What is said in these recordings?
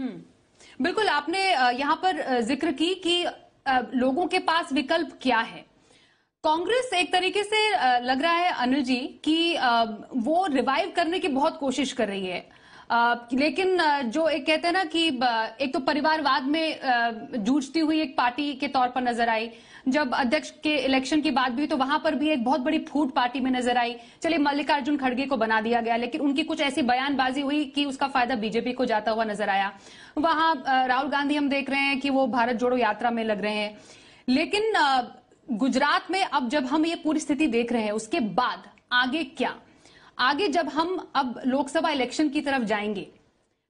हम्म। बिल्कुल आपने यहां पर जिक्र की कि लोगों के पास विकल्प क्या है कांग्रेस एक तरीके से लग रहा है अनिल जी कि वो रिवाइव करने की बहुत कोशिश कर रही है आ, लेकिन जो एक कहते हैं ना कि एक तो परिवारवाद में जूझती हुई एक पार्टी के तौर पर नजर आई जब अध्यक्ष के इलेक्शन की बात भी तो वहां पर भी एक बहुत बड़ी फूट पार्टी में नजर आई चलिए मल्लिकार्जुन खड़गे को बना दिया गया लेकिन उनकी कुछ ऐसी बयानबाजी हुई कि उसका फायदा बीजेपी को जाता हुआ नजर आया वहां राहुल गांधी हम देख रहे हैं कि वो भारत जोड़ो यात्रा में लग रहे हैं लेकिन गुजरात में अब जब हम ये पूरी स्थिति देख रहे हैं उसके बाद आगे क्या आगे जब हम अब लोकसभा इलेक्शन की तरफ जाएंगे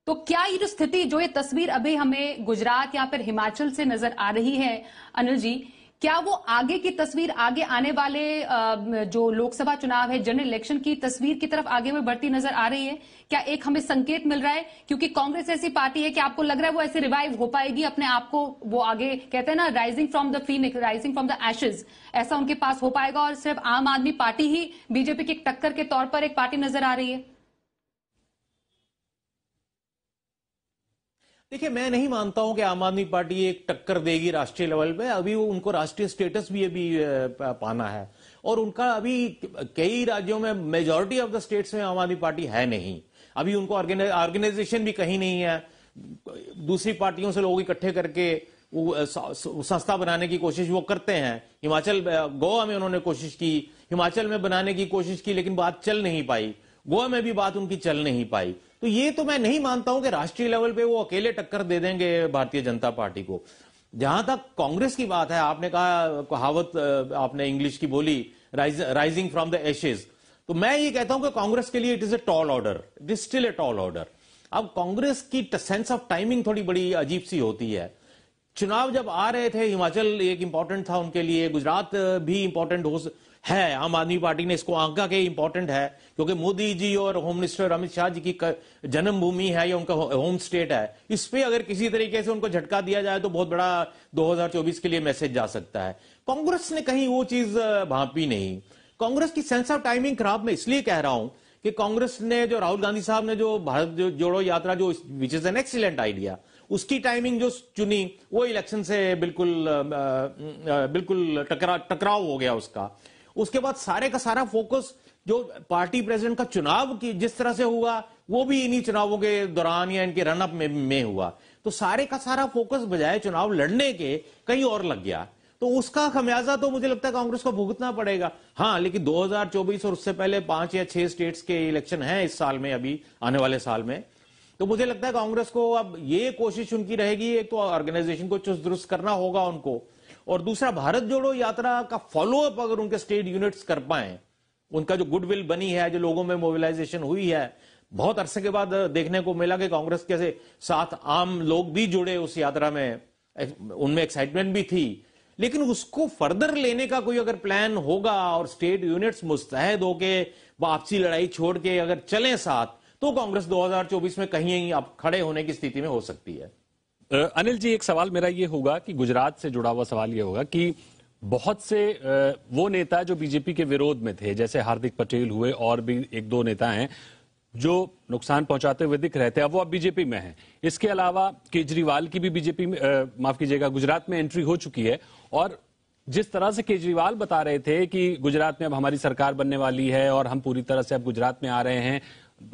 तो क्या ये जो स्थिति जो ये तस्वीर अभी हमें गुजरात या फिर हिमाचल से नजर आ रही है अनिल जी क्या वो आगे की तस्वीर आगे आने वाले जो लोकसभा चुनाव है जनरल इलेक्शन की तस्वीर की तरफ आगे में बढ़ती नजर आ रही है क्या एक हमें संकेत मिल रहा है क्योंकि कांग्रेस ऐसी पार्टी है कि आपको लग रहा है वो ऐसे रिवाइव हो पाएगी अपने आप को वो आगे कहते हैं ना राइजिंग फ्रॉम द फीन राइजिंग फ्रॉम द एशेज ऐसा उनके पास हो पाएगा और सिर्फ आम आदमी पार्टी ही बीजेपी की टक्कर के तौर पर एक पार्टी नजर आ रही है देखिए मैं नहीं मानता हूं कि आम आदमी पार्टी एक टक्कर देगी राष्ट्रीय लेवल पे अभी वो उनको राष्ट्रीय स्टेटस भी अभी पाना है और उनका अभी कई राज्यों में मेजोरिटी ऑफ द स्टेट्स में आम आदमी पार्टी है नहीं अभी उनको ऑर्गेनाइजेशन भी कहीं नहीं है दूसरी पार्टियों से लोग इकट्ठे करके संस्था बनाने की कोशिश वो करते हैं हिमाचल गोवा में उन्होंने कोशिश की हिमाचल में बनाने की कोशिश की लेकिन बात चल नहीं पाई गोवा में भी बात उनकी चल नहीं पाई तो ये तो मैं नहीं मानता हूं कि राष्ट्रीय लेवल पे वो अकेले टक्कर दे देंगे भारतीय जनता पार्टी को जहां तक कांग्रेस की बात है आपने कहा कहावत आपने इंग्लिश की बोली rise, rising from the ashes तो मैं ये कहता हूं कि कांग्रेस के लिए it is a tall order it is still a tall order अब कांग्रेस की सेंस ऑफ टाइमिंग थोड़ी बड़ी अजीब सी होती है चुनाव जब आ रहे थे हिमाचल एक इंपॉर्टेंट था उनके लिए गुजरात भी इंपॉर्टेंट हो है आम आदमी पार्टी ने इसको आंका के इंपॉर्टेंट है क्योंकि मोदी जी और होम मिनिस्टर अमित शाह जी की जन्मभूमि है या उनका होम स्टेट है इस पर अगर किसी तरीके से उनको झटका दिया जाए तो बहुत बड़ा 2024 के लिए मैसेज जा सकता है कांग्रेस ने कहीं वो चीज भापी नहीं कांग्रेस की सेंस ऑफ टाइमिंग खराब मैं इसलिए कह रहा हूं कि कांग्रेस ने जो राहुल गांधी साहब ने जो भारत जो जोड़ो यात्रा जो which is an excellent idea उसकी टाइमिंग जो चुनी वो इलेक्शन से बिल्कुल बिल्कुल टकरा टकराव हो गया उसका उसके बाद सारे का सारा फोकस जो पार्टी प्रेसिडेंट का चुनाव की जिस तरह से हुआ वो भी इन्हीं चुनावों के दौरान या इनके रनअप में, में हुआ तो सारे का सारा फोकस बजाय चुनाव लड़ने के कहीं और लग गया तो उसका खमियाजा तो मुझे लगता है कांग्रेस को भुगतना पड़ेगा हाँ लेकिन 2024 और उससे पहले पांच या छह स्टेट्स के इलेक्शन हैं इस साल में अभी आने वाले साल में तो मुझे लगता है कांग्रेस को अब ये कोशिश उनकी रहेगी एक तो ऑर्गेनाइजेशन को चुस्त दुरुस्त करना होगा उनको और दूसरा भारत जोड़ो यात्रा का फॉलोअप अगर उनके स्टेट यूनिट्स कर पाए उनका जो गुडविल बनी है जो लोगों में मोबिलाइजेशन हुई है बहुत अरसे के बाद देखने को मिला कि कांग्रेस के साथ आम लोग भी जुड़े उस यात्रा में उनमें एक्साइटमेंट भी थी लेकिन उसको फर्दर लेने का कोई अगर प्लान होगा और स्टेट यूनिट्स मुस्तैद होके आपसी लड़ाई छोड़ के अगर चलें साथ तो कांग्रेस 2024 में कहीं आप खड़े होने की स्थिति में हो सकती है अनिल जी एक सवाल मेरा ये होगा कि गुजरात से जुड़ा हुआ सवाल ये होगा कि बहुत से वो नेता जो बीजेपी के विरोध में थे जैसे हार्दिक पटेल हुए और भी एक दो नेता हैं जो नुकसान पहुंचाते हुए दिख रहे थे अब वो अब बीजेपी में हैं इसके अलावा केजरीवाल की भी बीजेपी माफ कीजिएगा गुजरात में एंट्री हो चुकी है और जिस तरह से केजरीवाल बता रहे थे कि गुजरात में अब हमारी सरकार बनने वाली है और हम पूरी तरह से अब गुजरात में आ रहे हैं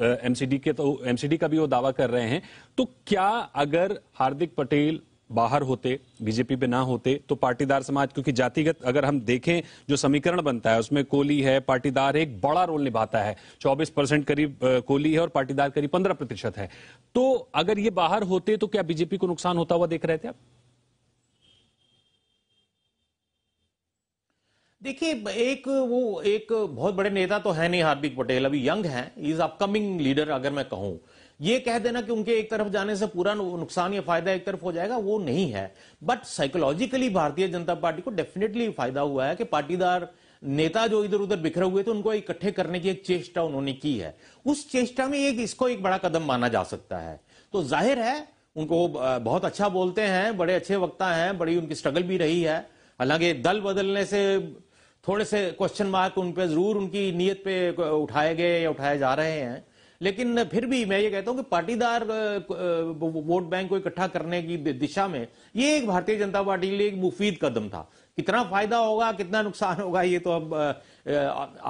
एमसीडी के तो एमसीडी का भी वो दावा कर रहे हैं तो क्या अगर हार्दिक पटेल बाहर होते बीजेपी पे ना होते तो पाटीदार समाज क्योंकि जातिगत अगर हम देखें जो समीकरण बनता है उसमें कोहली है पाटीदार एक बड़ा रोल निभाता है 24 परसेंट करीब कोहली है और पाटीदार करीब 15 प्रतिशत है तो अगर ये बाहर होते तो क्या बीजेपी को नुकसान होता हुआ देख रहे थे आप देखिए एक वो एक बहुत बड़े नेता तो है नहीं हार्दिक पटेल अभी यंग हैं इज अपकमिंग लीडर अगर मैं कहूं ये कह देना कि उनके एक तरफ जाने से पूरा नुकसान या फायदा एक तरफ हो जाएगा वो नहीं है बट साइकोलॉजिकली भारतीय जनता पार्टी को डेफिनेटली फायदा हुआ है कि पाटीदार नेता जो इधर उधर बिखरे हुए थे उनको इकट्ठे करने की एक चेष्टा उन्होंने की है उस चेष्टा में एक इसको एक बड़ा कदम माना जा सकता है तो जाहिर है उनको बहुत अच्छा बोलते हैं बड़े अच्छे वक्ता हैं बड़ी उनकी स्ट्रगल भी रही है हालांकि दल बदलने से थोड़े से क्वेश्चन मार्क उन पर जरूर उनकी नीयत पे उठाए गए या उठाए जा रहे हैं लेकिन फिर भी मैं ये कहता हूं कि पाटीदार वोट बैंक को इकट्ठा करने की दिशा में ये एक भारतीय जनता पार्टी के लिए एक मुफीद कदम था कितना फायदा होगा कितना नुकसान होगा ये तो अब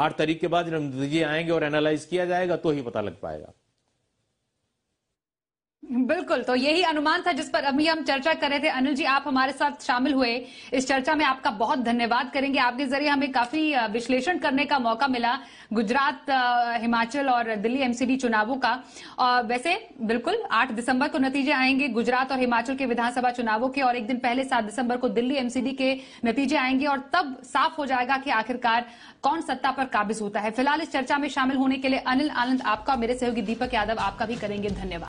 आठ तारीख के बाद नतीजे आएंगे और एनालाइज किया जाएगा तो ही पता लग पाएगा बिल्कुल तो यही अनुमान था जिस पर अभी हम चर्चा कर रहे थे अनिल जी आप हमारे साथ शामिल हुए इस चर्चा में आपका बहुत धन्यवाद करेंगे आपके जरिए हमें काफी विश्लेषण करने का मौका मिला गुजरात हिमाचल और दिल्ली एमसीडी चुनावों का और वैसे बिल्कुल 8 दिसंबर को नतीजे आएंगे गुजरात और हिमाचल के विधानसभा चुनावों के और एक दिन पहले सात दिसंबर को दिल्ली एमसीडी के नतीजे आएंगे और तब साफ हो जाएगा कि आखिरकार कौन सत्ता पर काबिज होता है फिलहाल इस चर्चा में शामिल होने के लिए अनिल आनंद आपका और मेरे सहयोगी दीपक यादव आपका भी करेंगे धन्यवाद